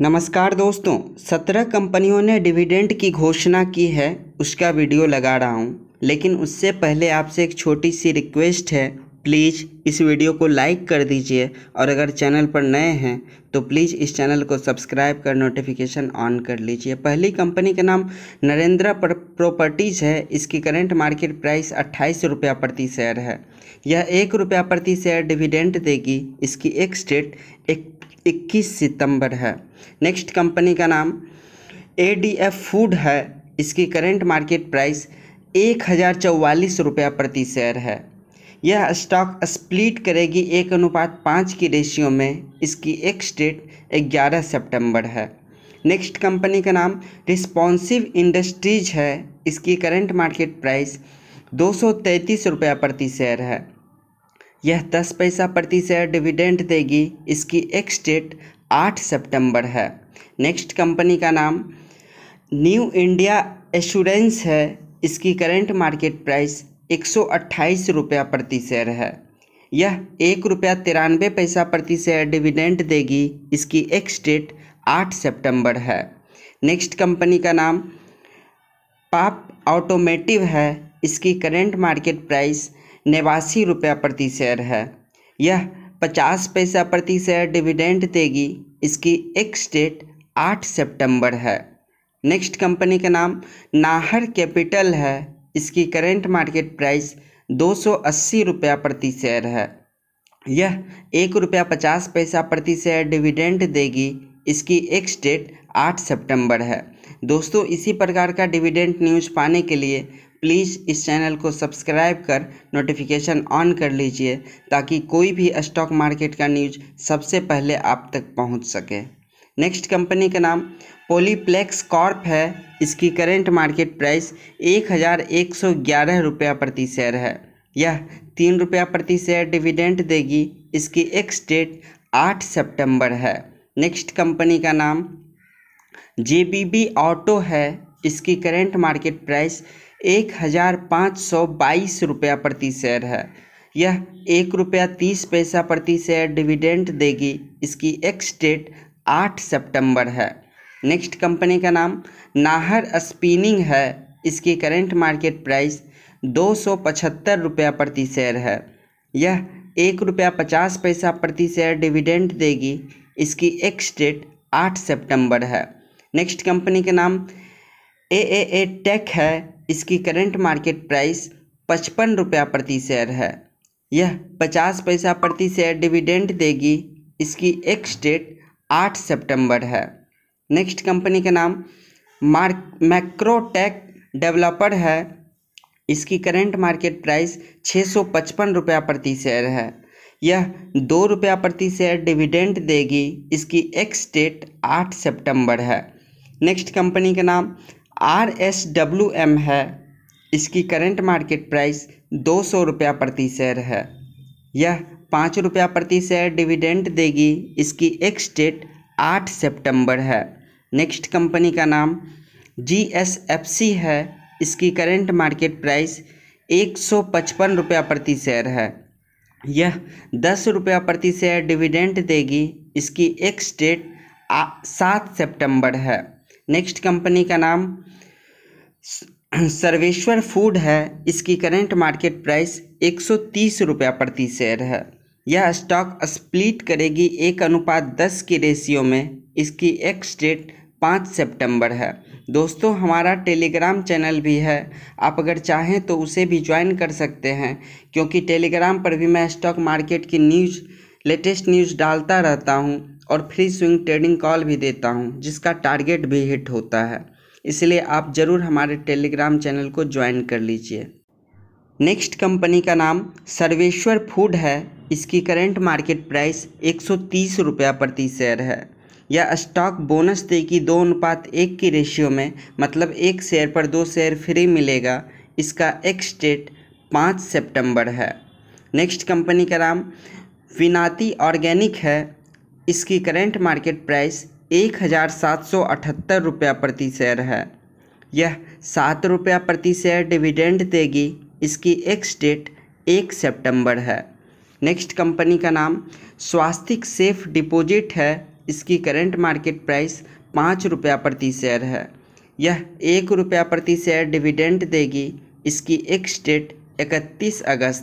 नमस्कार दोस्तों सत्रह कंपनियों ने डिविडेंड की घोषणा की है उसका वीडियो लगा रहा हूँ लेकिन उससे पहले आपसे एक छोटी सी रिक्वेस्ट है प्लीज़ इस वीडियो को लाइक कर दीजिए और अगर चैनल पर नए हैं तो प्लीज़ इस चैनल को सब्सक्राइब कर नोटिफिकेशन ऑन कर लीजिए पहली कंपनी का नाम नरेंद्रा प्रॉपर्टीज़ है इसकी करंट मार्केट प्राइस अट्ठाईस रुपया प्रति शेयर है यह एक रुपया प्रति शेयर डिविडेंट देगी इसकी एक स्टेट एक 21 सितंबर है नेक्स्ट कंपनी का नाम ए डी एफ फूड है इसकी करंट मार्केट प्राइस एक हज़ार चौवालीस रुपया प्रति शेयर है यह स्टॉक स्प्लिट करेगी एक अनुपात पाँच की रेशियो में इसकी एक डेट ग्यारह सितंबर है नेक्स्ट कंपनी का नाम रिस्पॉन्सिव इंडस्ट्रीज है इसकी करंट मार्केट प्राइस दो सौ तैंतीस रुपया प्रति शेयर है यह दस पैसा प्रति शेयर डिविडेंड देगी इसकी एक्स डेट आठ सितंबर है नेक्स्ट कंपनी का नाम न्यू इंडिया एश्योरेंस है इसकी करेंट मार्केट प्राइस एक रुपया प्रति शेयर है यह एक रुपया तिरानवे पैसा प्रति शेयर डिविडेंड देगी इसकी एक्स डेट आठ सितंबर है नेक्स्ट कंपनी का नाम पाप ऑटोमेटिव है इसकी करेंट मार्केट प्राइस नवासी रुपये प्रति शेयर है यह पचास पैसा प्रति शेयर डिविडेंड देगी इसकी एक्स डेट आठ सितंबर है नेक्स्ट कंपनी का नाम नाहर कैपिटल है इसकी करेंट मार्केट प्राइस दो सौ अस्सी रुपया प्रति शेयर है यह एक रुपया पचास पैसा प्रति शेयर डिविडेंड देगी इसकी एक्स डेट आठ सितंबर है दोस्तों इसी प्रकार का डिविडेंड न्यूज़ पाने के लिए प्लीज़ इस चैनल को सब्सक्राइब कर नोटिफिकेशन ऑन कर लीजिए ताकि कोई भी स्टॉक मार्केट का न्यूज सबसे पहले आप तक पहुंच सके नेक्स्ट कंपनी का नाम पोलीप्लेक्स कॉर्प है इसकी करेंट मार्केट प्राइस एक हज़ार एक सौ ग्यारह रुपया प्रति शेयर है यह तीन रुपया प्रति शेयर डिविडेंट देगी इसकी एक्स डेट आठ सितंबर है नेक्स्ट कंपनी का नाम जे ऑटो है इसकी करेंट मार्केट प्राइस एक हज़ार पाँच सौ बाईस रुपया प्रति शेयर है यह एक रुपया तीस पैसा प्रति शेयर डिविडेंड देगी इसकी एक्स डेट आठ सितंबर है नेक्स्ट कंपनी का नाम नाहर स्पिनिंग है इसकी करेंट मार्केट प्राइस दो सौ पचहत्तर रुपया प्रति शेयर है यह एक रुपया पचास पैसा प्रति शेयर डिविडेंड देगी इसकी एक्स डेट आठ सितंबर है नेक्स्ट कंपनी का नाम ए ए ए टेक है इसकी करंट मार्केट प्राइस पचपन रुपया प्रति शेयर है यह पचास पैसा प्रति शेयर डिविडेंड देगी इसकी एक्स डेट आठ सितंबर है नेक्स्ट कंपनी का नाम मार्क मैक्रोटेक डेवलपर है इसकी करंट मार्केट प्राइस छः सौ पचपन रुपया प्रति शेयर है यह दो रुपया प्रति शेयर डिविडेंड देगी इसकी एक्स डेट आठ सितंबर है नेक्स्ट कंपनी का नाम आर एस डब्ल्यू एम है इसकी करंट मार्केट प्राइस दो सौ रुपया प्रति शेयर है यह पाँच रुपया प्रति शेयर डिविडेंड देगी इसकी एक्स डेट आठ सितंबर है नेक्स्ट कंपनी का नाम जी एस एफ सी है इसकी करंट मार्केट प्राइस एक सौ पचपन रुपया प्रति शेयर है यह दस रुपया प्रति शेयर डिविडेंड देगी इसकी एक्स डेट सात सितंबर है नेक्स्ट कंपनी का नाम सर्वेश्वर फूड है इसकी करंट मार्केट प्राइस एक सौ रुपया प्रति शेयर है यह स्टॉक स्प्लिट करेगी एक अनुपात दस की रेशियो में इसकी एक्स डेट पाँच सितंबर है दोस्तों हमारा टेलीग्राम चैनल भी है आप अगर चाहें तो उसे भी ज्वाइन कर सकते हैं क्योंकि टेलीग्राम पर भी मैं स्टॉक मार्केट की न्यूज़ लेटेस्ट न्यूज़ डालता रहता हूं और फ्री स्विंग ट्रेडिंग कॉल भी देता हूँ जिसका टारगेट भी हिट होता है इसलिए आप ज़रूर हमारे टेलीग्राम चैनल को ज्वाइन कर लीजिए नेक्स्ट कंपनी का नाम सर्वेश्वर फूड है इसकी करेंट मार्केट प्राइस एक सौ रुपया प्रति शेयर है यह स्टॉक बोनस दे दो अनुपात एक की रेशियो में मतलब एक शेयर पर दो शेयर फ्री मिलेगा इसका एक्स डेट पाँच सेप्टेम्बर है नेक्स्ट कंपनी का नाम विनाती ऑर्गेनिक है इसकी करेंट मार्केट प्राइस एक हज़ार सात सौ अठहत्तर रुपया प्रति शेयर है यह सात रुपया प्रति शेयर डिविडेंड देगी इसकी एक्स डेट एक सितंबर है नेक्स्ट कंपनी का नाम स्वास्थिक सेफ डिपॉजिट है इसकी करंट मार्केट प्राइस पाँच रुपया प्रति शेयर है यह एक रुपया प्रति शेयर डिविडेंड देगी इसकी एक्स डेट इकतीस अगस्त